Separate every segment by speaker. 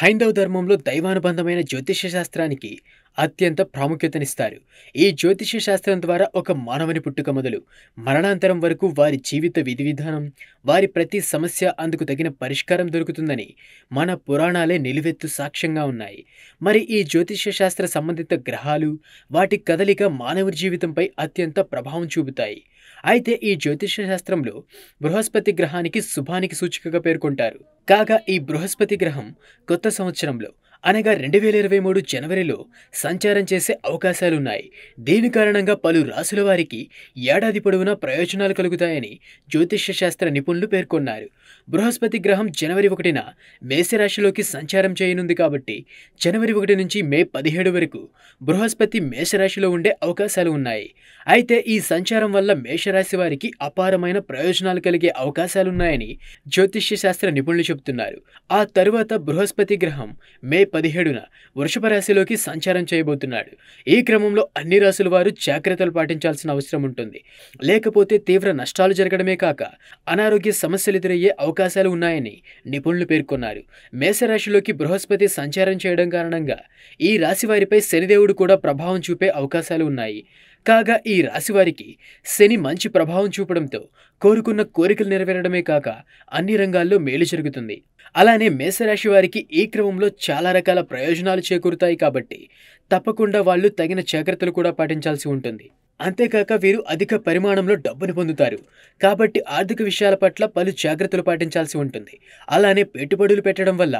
Speaker 1: హైందవ ధర్మంలో దైవానుబంధమైన జ్యోతిష్య శాస్త్రానికి అత్యంత ప్రాముఖ్యతనిస్తారు ఈ జ్యోతిష శాస్త్రం ద్వారా ఒక మానవుని పుట్టుక మొదలు మరణాంతరం వరకు వారి జీవిత విధి విధానం వారి ప్రతి సమస్య అందుకు తగిన పరిష్కారం దొరుకుతుందని మన పురాణాలే నిలువెత్తు సాక్ష్యంగా ఉన్నాయి మరి ఈ జ్యోతిష శాస్త్ర సంబంధిత గ్రహాలు వాటి కదలిక మానవుడి జీవితంపై అత్యంత ప్రభావం చూపుతాయి అయితే ఈ జ్యోతిష శాస్త్రంలో బృహస్పతి గ్రహానికి శుభానికి సూచికగా పేర్కొంటారు కాగా ఈ బృహస్పతి గ్రహం కొత్త సంవత్సరంలో అనగా రెండు వేల ఇరవై మూడు జనవరిలో సంచారం చేసే అవకాశాలున్నాయి దీని కారణంగా పలు రాసుల వారికి ఏడాది పొడవునా ప్రయోజనాలు కలుగుతాయని జ్యోతిష్య శాస్త్ర నిపుణులు పేర్కొన్నారు బృహస్పతి గ్రహం జనవరి ఒకటిన మేషరాశిలోకి సంచారం చేయనుంది కాబట్టి జనవరి ఒకటి నుంచి మే పదిహేడు వరకు బృహస్పతి మేషరాశిలో ఉండే అవకాశాలు ఉన్నాయి అయితే ఈ సంచారం వల్ల మేషరాశి వారికి అపారమైన ప్రయోజనాలు కలిగే అవకాశాలున్నాయని జ్యోతిష్య శాస్త్ర నిపుణులు చెబుతున్నారు ఆ తరువాత బృహస్పతి గ్రహం మే పదిహేడున వృషభ రాశిలోకి సంచారం చేయబోతున్నాడు ఈ క్రమంలో అన్ని రాశుల వారు జాగ్రత్తలు పాటించాల్సిన అవసరం ఉంటుంది లేకపోతే తీవ్ర నష్టాలు జరగడమే కాక అనారోగ్య సమస్యలు ఎదురయ్యే అవకాశాలు ఉన్నాయని నిపుణులు పేర్కొన్నారు మేషరాశిలోకి బృహస్పతి సంచారం చేయడం కారణంగా ఈ రాశి వారిపై శనిదేవుడు కూడా ప్రభావం చూపే అవకాశాలు ఉన్నాయి కాగా ఈ రాశివారికి శని మంచి ప్రభావం చూపడంతో కోరుకున్న కోరికలు నెరవేరడమే కాక అన్ని రంగాల్లో మేలు జరుగుతుంది అలానే మేషరాశి వారికి ఈ క్రమంలో చాలా రకాల ప్రయోజనాలు చేకూరుతాయి కాబట్టి తప్పకుండా వాళ్ళు తగిన జాగ్రత్తలు కూడా పాటించాల్సి ఉంటుంది అంతేకాక వీరు అధిక పరిమాణంలో డబ్బును పొందుతారు కాబట్టి ఆర్థిక విషయాల పట్ల పలు జాగ్రత్తలు పాటించాల్సి ఉంటుంది అలానే పెట్టుబడులు పెట్టడం వల్ల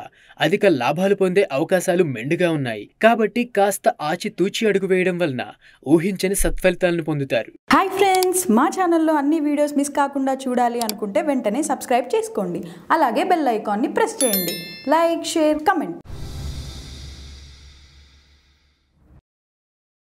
Speaker 1: అధిక లాభాలు పొందే అవకాశాలు మెండుగా ఉన్నాయి కాబట్టి కాస్త ఆచితూచి అడుగు వేయడం వలన ఊహించని సత్ఫలితాలను పొందుతారు
Speaker 2: హాయ్ ఫ్రెండ్స్ మా ఛానల్లో అన్ని వీడియోస్ మిస్ కాకుండా చూడాలి అనుకుంటే వెంటనే సబ్స్క్రైబ్ చేసుకోండి అలాగే బెల్ ఐకాన్ని ప్రెస్ చేయండి లైక్ షేర్ కమెంట్